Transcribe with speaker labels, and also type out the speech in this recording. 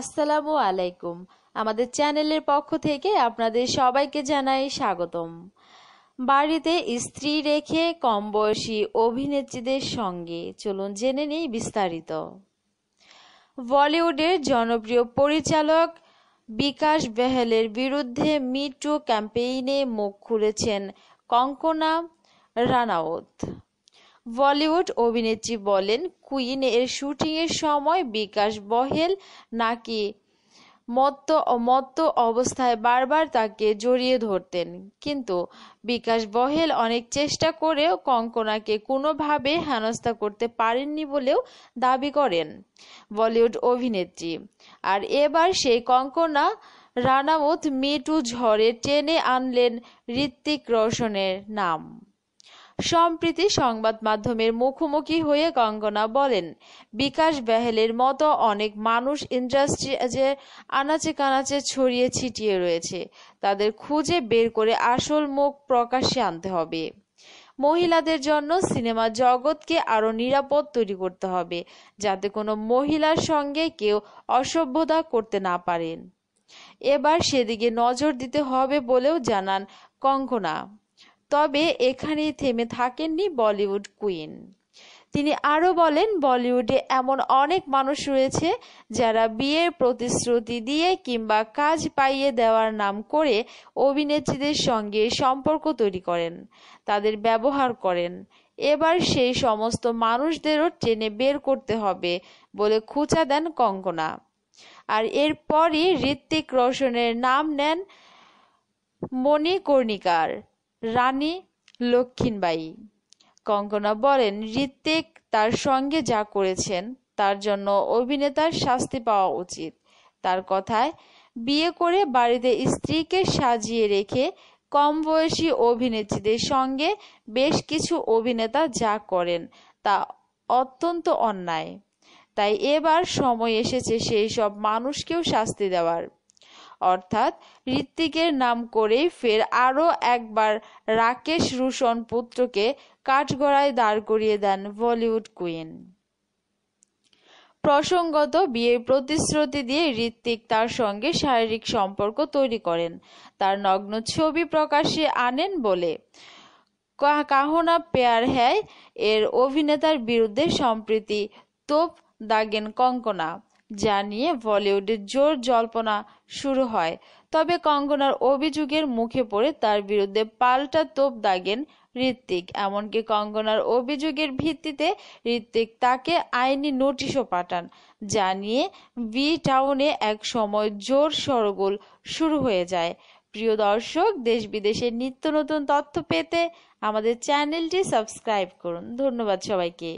Speaker 1: আসসালামু আলাইকুম আমাদের চ্যানেলের পক্ষ থেকে আপনাদের সবাইকে জানাই স্বাগতম বাড়িতে স্ত্রী রেখে কম বয়সী অভিনেত্রীদের সঙ্গে চলুন জেনে নিই বিস্তারিত বলিউডের জনপ্রিয় পরিচালক বিকাশ বেহলের বিরুদ্ধে মিটু ক্যাম্পেইনে মুখ খুলেছেন কঙ্কনা রানাওত বলিউড অভিনেত্রী বলেন, কুইন এর শুটিংয়ের সময় বিকাশ বহেল নাকি মত্ত অবস্থায় বারবার তাকে জড়িয়ে ধরতেন, কিন্তু বিকাশ বহেল অনেক চেষ্টা করেও কঙ্কনাকে কোনোভাবে হেনস্থা করতে পারেননি বলেও দাবি করেন বলিউড অভিনেত্রী। আর এবার সেই কঙ্কনা রানাউত মিটু ঝড়ে টেনে আনলেন ঋত্বিক রোশনের নাম। সম্প্রীতি সংবাদ মাধ্যমের মুখোমুখি হয়ে কঙ্গনা বলেন, বিকাশ বেহেলের মতো অনেক মানুষ ইন্ডাস্ট্রি যে আনাচে-কানাচে ছড়িয়ে ছিটিয়ে রয়েছে, তাদের খুঁজে বের করে আসল মুখ প্রকাশে আনতে হবে। মহিলাদের জন্য সিনেমা জগৎকে আরও নিরাপদ তৈরি করতে হবে, যাতে কোনো মহিলার সঙ্গে কেউ অসভ্যতা করতে না পারেন। এবার সেদিকে নজর দিতে হবে বলেও জানান কঙ্গনা। তবে এখানেই থেমে থাকেননি বলিউড কুইন তিনি আরও বলেন বলিউডে এমন অনেক মানুষ রয়েছে যারা বিয়ের প্রতিশ্রুতি দিয়ে কিংবা কাজ পাইয়ে দেওয়ার নাম করে অভিনেত্রীদের সঙ্গে সম্পর্ক তৈরি করেন তাদের ব্যবহার করেন এবার সেই সমস্ত মানুষদেরও টেনে বের করতে হবে বলে খুচা দেন কঙ্কনা আর এরপরই ঋত্বিক রোশনের নাম নেন মণিকর্ণিকার রানী লক্ষ্মীবাঈ কঙ্গনা বলেন ঋত্বিক তার সঙ্গে যা করেছেন তার জন্য অভিনেতার শাস্তি পাওয়া উচিত তার কথায় বিয়ে করে বাড়িতে স্ত্রীকে সাজিয়ে রেখে কম বয়সী অভিনেত্রীদের সঙ্গে বেশ কিছু অভিনেতা যা করেন তা অত্যন্ত অন্যায় তাই এবার সময় এসেছে সেই সব মানুষকেও শাস্তি দেওয়ার অর্থাৎ ঋত্বিকের নাম করেই ফের আরও একবার রাকেশ রোশন পুত্রকে কাঠগড়ায় দাঁড় করিয়ে দেন বলিউড কুইন প্রসঙ্গত বিয়ের প্রতিশ্রুতি দিয়ে ঋত্বিক তার সঙ্গে শারীরিক সম্পর্ক তৈরি করেন তার নগ্ন ছবি প্রকাশে আনেন বলে কাহনা পেয়ার হ্যায় এর অভিনেতার বিরুদ্ধে সম্প্রীতি তোপ দাগেন কঙ্কনা যা নিয়ে বলিউডে জোর জল্পনা শুরু হয় তবে কঙ্গনার অভিযোগের মুখে পড়ে তার বিরুদ্ধে পাল্টা তোপ দাগেন ঋত্বিক এমনকি কঙ্গনার অভিযোগের ভিত্তিতে ঋত্বিক তাকে আইনি নোটিশও পাঠান যা নিয়ে বি টাউনে এক সময় জোর সরগোল শুরু হয়ে যায় প্রিয় দর্শক দেশ বিদেশের নিত্য নতুন তথ্য পেতে আমাদের চ্যানেলটি সাবস্ক্রাইব করুন ধন্যবাদ সবাইকে